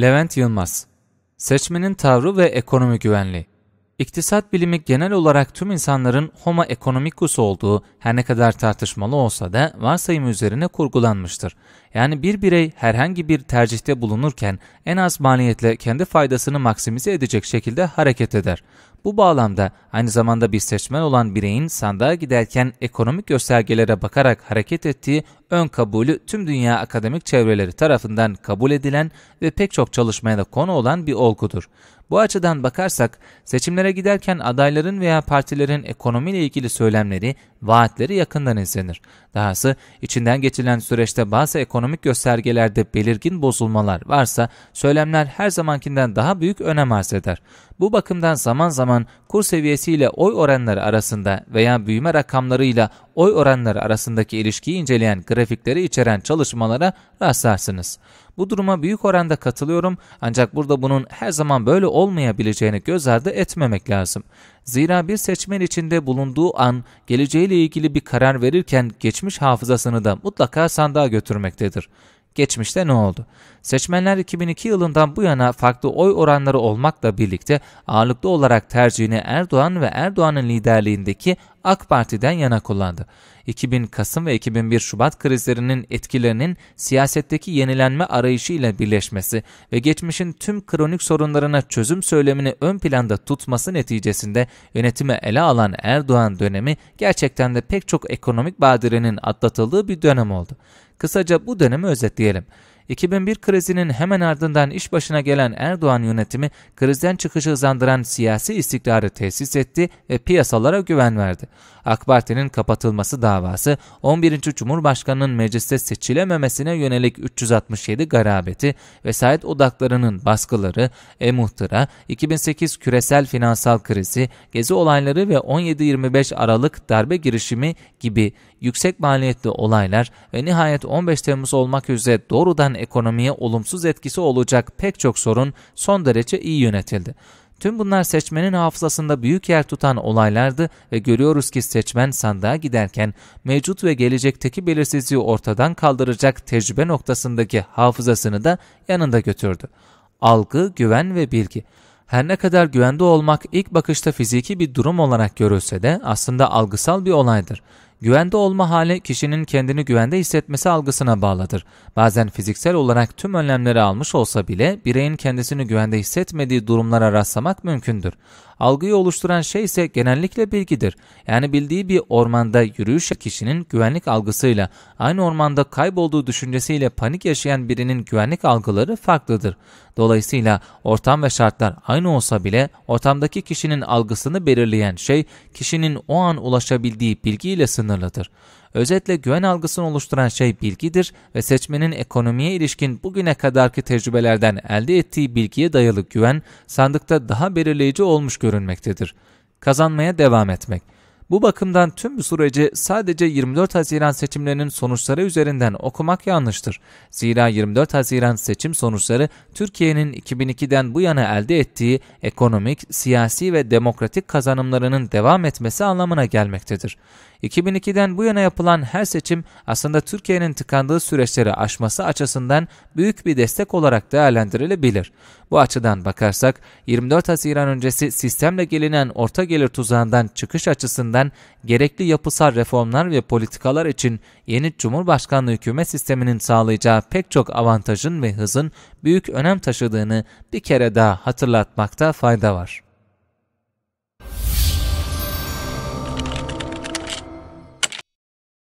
Levent Yılmaz Seçmenin tavrı ve ekonomi güvenliği İktisat bilimi genel olarak tüm insanların homo economicus olduğu her ne kadar tartışmalı olsa da varsayım üzerine kurgulanmıştır. Yani bir birey herhangi bir tercihte bulunurken en az maliyetle kendi faydasını maksimize edecek şekilde hareket eder. Bu bağlamda aynı zamanda bir seçmen olan bireyin sandığa giderken ekonomik göstergelere bakarak hareket ettiği ön kabulü tüm dünya akademik çevreleri tarafından kabul edilen ve pek çok çalışmaya da konu olan bir olgudur. Bu açıdan bakarsak seçimlere giderken adayların veya partilerin ekonomiyle ilgili söylemleri vaatleri yakından izlenir. Dahası içinden geçilen süreçte bazı ekonomik göstergelerde belirgin bozulmalar varsa söylemler her zamankinden daha büyük önem arz eder. Bu bakımdan zaman zaman kur seviyesiyle oy oranları arasında veya büyüme rakamlarıyla oy oranları arasındaki ilişkiyi inceleyen grafikleri içeren çalışmalara rastlarsınız. Bu duruma büyük oranda katılıyorum ancak burada bunun her zaman böyle olmayabileceğini göz ardı etmemek lazım. Zira bir seçmen içinde bulunduğu an geleceğiyle ilgili bir karar verirken geçmiş hafızasını da mutlaka sandığa götürmektedir geçmişte ne oldu? Seçmenler 2002 yılından bu yana farklı oy oranları olmakla birlikte ağırlıklı olarak tercihini Erdoğan ve Erdoğan'ın liderliğindeki AK Parti'den yana kullandı. 2000 Kasım ve 2001 Şubat krizlerinin etkilerinin siyasetteki yenilenme arayışı ile birleşmesi ve geçmişin tüm kronik sorunlarına çözüm söylemini ön planda tutması neticesinde yönetimi ele alan Erdoğan dönemi gerçekten de pek çok ekonomik badirenin atlatıldığı bir dönem oldu. Kısaca bu dönemi özetleyelim. 2001 krizinin hemen ardından iş başına gelen Erdoğan yönetimi krizden çıkışı hızlandıran siyasi istikrarı tesis etti ve piyasalara güven verdi. AK Parti'nin kapatılması davası 11. Cumhurbaşkanı'nın mecliste seçilememesine yönelik 367 garabeti, vesayet odaklarının baskıları, e-muhtıra, 2008 küresel finansal krizi, gezi olayları ve 17-25 Aralık darbe girişimi gibi yüksek maliyetli olaylar ve nihayet 15 Temmuz olmak üzere doğrudan ekonomiye olumsuz etkisi olacak pek çok sorun son derece iyi yönetildi. Tüm bunlar seçmenin hafızasında büyük yer tutan olaylardı ve görüyoruz ki seçmen sandığa giderken mevcut ve gelecekteki belirsizliği ortadan kaldıracak tecrübe noktasındaki hafızasını da yanında götürdü. Algı, güven ve bilgi. Her ne kadar güvende olmak ilk bakışta fiziki bir durum olarak görülse de aslında algısal bir olaydır. Güvende olma hali kişinin kendini güvende hissetmesi algısına bağlıdır. Bazen fiziksel olarak tüm önlemleri almış olsa bile bireyin kendisini güvende hissetmediği durumlara rastlamak mümkündür. Algıyı oluşturan şey ise genellikle bilgidir. Yani bildiği bir ormanda yürüyüş kişinin güvenlik algısıyla, aynı ormanda kaybolduğu düşüncesiyle panik yaşayan birinin güvenlik algıları farklıdır. Dolayısıyla ortam ve şartlar aynı olsa bile ortamdaki kişinin algısını belirleyen şey kişinin o an ulaşabildiği bilgiyle sınırlıdır. Özetle güven algısını oluşturan şey bilgidir ve seçmenin ekonomiye ilişkin bugüne kadarki tecrübelerden elde ettiği bilgiye dayalı güven sandıkta daha belirleyici olmuş görünür görünmektedir. Kazanmaya devam etmek. Bu bakımdan tüm bu süreci sadece 24 Haziran seçimlerinin sonuçları üzerinden okumak yanlıştır. Zira 24 Haziran seçim sonuçları Türkiye'nin 2002'den bu yana elde ettiği ekonomik, siyasi ve demokratik kazanımlarının devam etmesi anlamına gelmektedir. 2002'den bu yana yapılan her seçim aslında Türkiye'nin tıkandığı süreçleri aşması açısından büyük bir destek olarak değerlendirilebilir. Bu açıdan bakarsak 24 Haziran öncesi sistemle gelinen orta gelir tuzağından çıkış açısından gerekli yapısal reformlar ve politikalar için yeni Cumhurbaşkanlığı hükümet sisteminin sağlayacağı pek çok avantajın ve hızın büyük önem taşıdığını bir kere daha hatırlatmakta fayda var.